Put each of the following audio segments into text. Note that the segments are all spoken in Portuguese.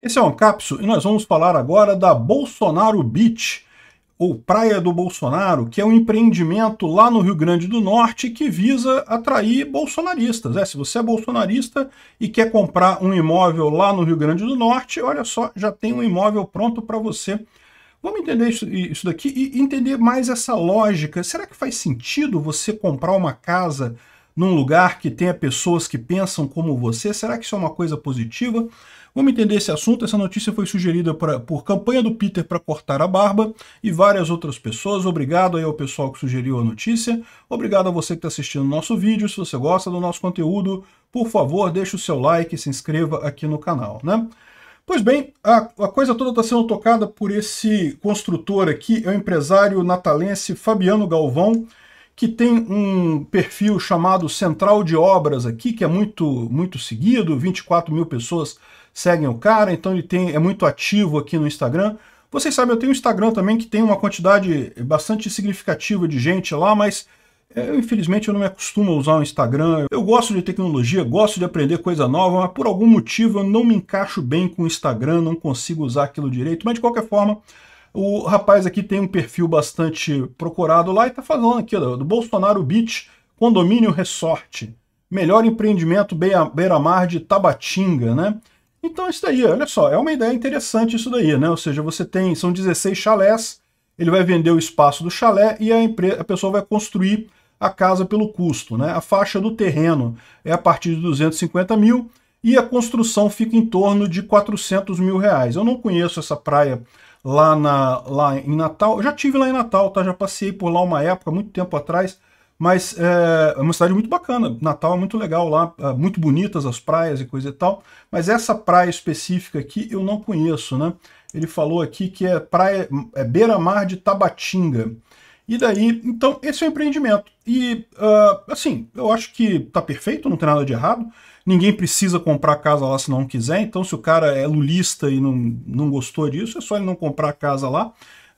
Esse é um capso e nós vamos falar agora da Bolsonaro Beach, ou Praia do Bolsonaro, que é um empreendimento lá no Rio Grande do Norte que visa atrair bolsonaristas. É, se você é bolsonarista e quer comprar um imóvel lá no Rio Grande do Norte, olha só, já tem um imóvel pronto para você. Vamos entender isso, isso daqui e entender mais essa lógica. Será que faz sentido você comprar uma casa num lugar que tenha pessoas que pensam como você? Será que isso é uma coisa positiva? Vamos entender esse assunto. Essa notícia foi sugerida pra, por campanha do Peter para cortar a barba e várias outras pessoas. Obrigado aí ao pessoal que sugeriu a notícia. Obrigado a você que está assistindo o nosso vídeo. Se você gosta do nosso conteúdo, por favor, deixe o seu like e se inscreva aqui no canal, né? Pois bem, a, a coisa toda está sendo tocada por esse construtor aqui, é o empresário natalense Fabiano Galvão, que tem um perfil chamado Central de Obras aqui, que é muito, muito seguido, 24 mil pessoas seguem o cara, então ele tem, é muito ativo aqui no Instagram. Vocês sabem, eu tenho um Instagram também que tem uma quantidade bastante significativa de gente lá, mas é, eu, infelizmente eu não me acostumo a usar o Instagram. Eu gosto de tecnologia, gosto de aprender coisa nova, mas por algum motivo eu não me encaixo bem com o Instagram, não consigo usar aquilo direito. Mas de qualquer forma, o rapaz aqui tem um perfil bastante procurado lá e está falando aqui do, do Bolsonaro Beach Condomínio Resort. Melhor empreendimento beira-mar de Tabatinga, né? Então é isso daí, olha só, é uma ideia interessante isso daí, né? Ou seja, você tem, são 16 chalés, ele vai vender o espaço do chalé e a, empresa, a pessoa vai construir a casa pelo custo, né? A faixa do terreno é a partir de 250 mil e a construção fica em torno de 400 mil reais. Eu não conheço essa praia lá, na, lá em Natal, eu já tive lá em Natal, tá? Já passei por lá uma época, muito tempo atrás, mas é, é uma cidade muito bacana. Natal é muito legal lá, é muito bonitas as praias e coisa e tal. Mas essa praia específica aqui eu não conheço, né? Ele falou aqui que é praia, é beira-mar de Tabatinga. E daí, então, esse é o empreendimento. E, uh, assim, eu acho que tá perfeito, não tem nada de errado. Ninguém precisa comprar casa lá se não quiser. Então, se o cara é lulista e não, não gostou disso, é só ele não comprar casa lá.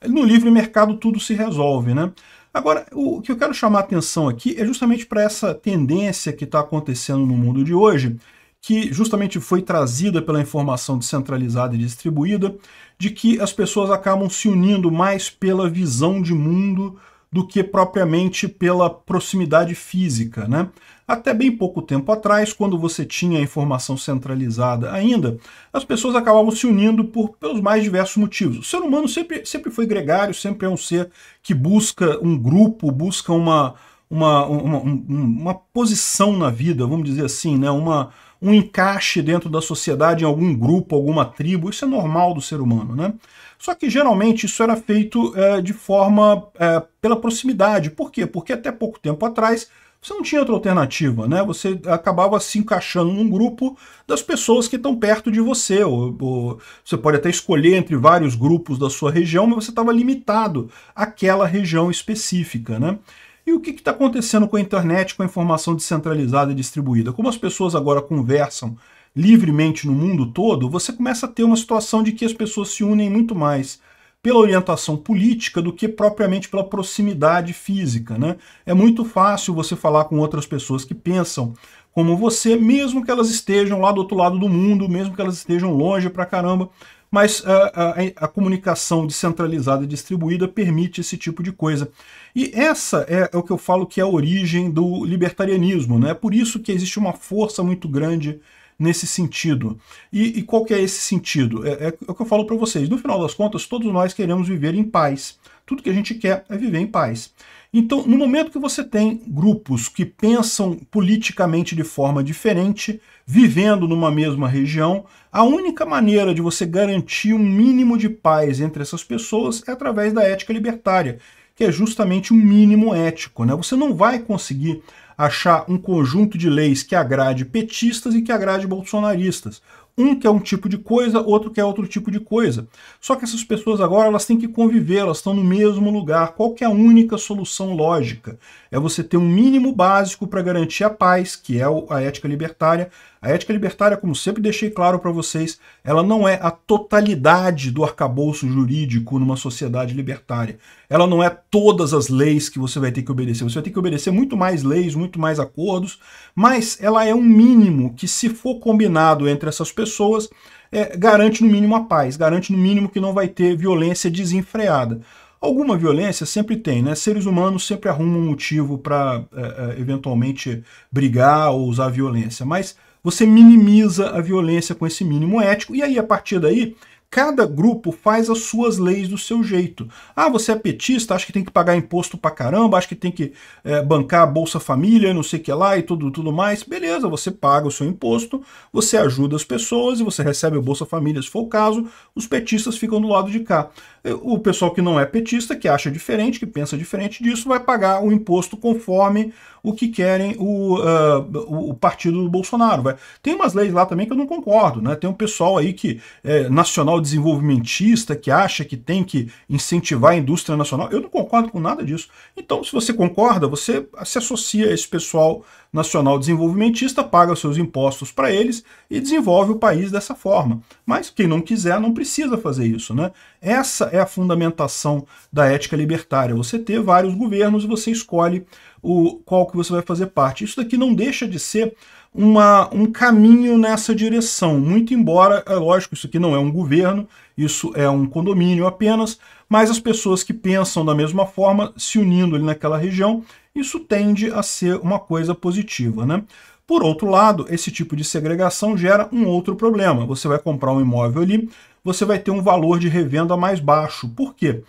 No livre mercado tudo se resolve, né? Agora, o que eu quero chamar a atenção aqui é justamente para essa tendência que está acontecendo no mundo de hoje, que justamente foi trazida pela informação descentralizada e distribuída, de que as pessoas acabam se unindo mais pela visão de mundo do que propriamente pela proximidade física. Né? Até bem pouco tempo atrás, quando você tinha a informação centralizada ainda, as pessoas acabavam se unindo por, pelos mais diversos motivos. O ser humano sempre, sempre foi gregário, sempre é um ser que busca um grupo, busca uma, uma, uma, uma, uma posição na vida, vamos dizer assim, né? uma um encaixe dentro da sociedade, em algum grupo, alguma tribo. Isso é normal do ser humano, né? Só que geralmente isso era feito é, de forma é, pela proximidade. Por quê? Porque até pouco tempo atrás você não tinha outra alternativa, né? Você acabava se encaixando num grupo das pessoas que estão perto de você. Ou, ou, você pode até escolher entre vários grupos da sua região, mas você estava limitado àquela região específica, né? E o que está acontecendo com a internet, com a informação descentralizada e distribuída? Como as pessoas agora conversam livremente no mundo todo, você começa a ter uma situação de que as pessoas se unem muito mais pela orientação política do que propriamente pela proximidade física. Né? É muito fácil você falar com outras pessoas que pensam como você, mesmo que elas estejam lá do outro lado do mundo, mesmo que elas estejam longe pra caramba mas a, ah, a, ah, a comunicação descentralizada e distribuída permite esse tipo de coisa. E essa é, é o que eu falo que é a origem do libertarianismo, né? Por isso que existe uma força muito grande nesse sentido. E, e, qual que é esse sentido? É, é, é o que eu falo para vocês. No final das contas, todos nós queremos viver em paz. Tudo que a gente quer é viver em paz. Então, no momento que você tem grupos que pensam politicamente de forma diferente, vivendo numa mesma região, a única maneira de você garantir um mínimo de paz entre essas pessoas é através da ética libertária, que é justamente um mínimo ético. Né? Você não vai conseguir achar um conjunto de leis que agrade petistas e que agrade bolsonaristas. Um quer um tipo de coisa, outro quer outro tipo de coisa. Só que essas pessoas agora elas têm que conviver, elas estão no mesmo lugar. Qual que é a única solução lógica? É você ter um mínimo básico para garantir a paz, que é a ética libertária, a ética libertária, como sempre deixei claro para vocês, ela não é a totalidade do arcabouço jurídico numa sociedade libertária. Ela não é todas as leis que você vai ter que obedecer. Você vai ter que obedecer muito mais leis, muito mais acordos, mas ela é um mínimo que, se for combinado entre essas pessoas, é, garante no mínimo a paz, garante no mínimo que não vai ter violência desenfreada. Alguma violência sempre tem, né? Seres humanos sempre arrumam um motivo para é, é, eventualmente brigar ou usar violência, mas você minimiza a violência com esse mínimo ético, e aí, a partir daí, cada grupo faz as suas leis do seu jeito. Ah, você é petista, acha que tem que pagar imposto pra caramba, acha que tem que é, bancar a Bolsa Família, não sei o que lá e tudo, tudo mais. Beleza, você paga o seu imposto, você ajuda as pessoas e você recebe o Bolsa Família, se for o caso, os petistas ficam do lado de cá. Eh, o pessoal que não é petista, que acha diferente, que pensa diferente disso, vai pagar o imposto conforme o que querem o, uh, o partido do Bolsonaro. Vai. Tem umas leis lá também que eu não concordo, né? Tem um pessoal aí que é nacional desenvolvimentista que acha que tem que incentivar a indústria nacional. Eu não concordo com nada disso. Então, se você concorda, você se associa a esse pessoal nacional desenvolvimentista, paga seus impostos para eles e desenvolve o país dessa forma. Mas quem não quiser não precisa fazer isso. Né? Essa é a fundamentação da ética libertária. Você ter vários governos e você escolhe o, qual que você vai fazer parte. Isso daqui não deixa de ser uma, um caminho nessa direção. Muito embora, é lógico, isso aqui não é um governo, isso é um condomínio apenas, mas as pessoas que pensam da mesma forma, se unindo ali naquela região, isso tende a ser uma coisa positiva, né? Por outro lado, esse tipo de segregação gera um outro problema. Você vai comprar um imóvel ali, você vai ter um valor de revenda mais baixo. Por quê?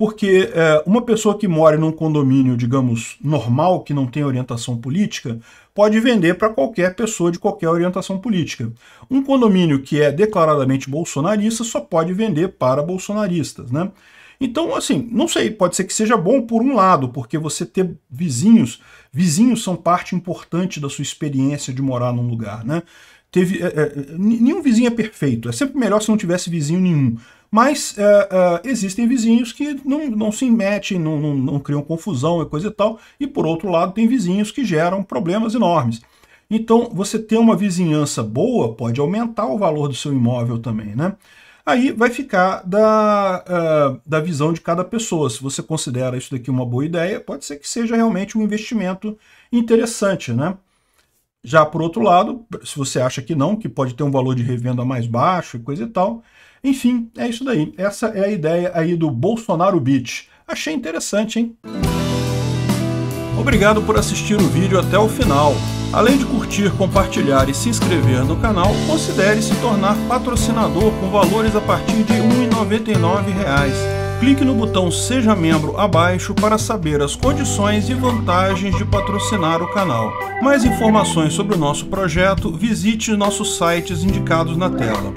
porque é, uma pessoa que mora num condomínio, digamos, normal, que não tem orientação política, pode vender para qualquer pessoa de qualquer orientação política. Um condomínio que é declaradamente bolsonarista só pode vender para bolsonaristas, né? Então, assim, não sei, pode ser que seja bom por um lado, porque você ter vizinhos, vizinhos são parte importante da sua experiência de morar num lugar, né? Teve, é, é, é nenhum vizinho é perfeito, é sempre melhor se não tivesse vizinho nenhum mas uh, uh, existem vizinhos que não, não se metem, não, não, não criam confusão e coisa e tal, e por outro lado tem vizinhos que geram problemas enormes. Então, você ter uma vizinhança boa pode aumentar o valor do seu imóvel também, né? Aí vai ficar da, uh, da visão de cada pessoa. Se você considera isso daqui uma boa ideia, pode ser que seja realmente um investimento interessante, né? Já por outro lado, se você acha que não, que pode ter um valor de revenda mais baixo e coisa e tal, enfim, é isso daí. Essa é a ideia aí do Bolsonaro Beach. Achei interessante, hein? Obrigado por assistir o vídeo até o final. Além de curtir, compartilhar e se inscrever no canal, considere se tornar patrocinador com valores a partir de R$ 1,99 clique no botão Seja Membro abaixo para saber as condições e vantagens de patrocinar o canal. Mais informações sobre o nosso projeto, visite nossos sites indicados na tela.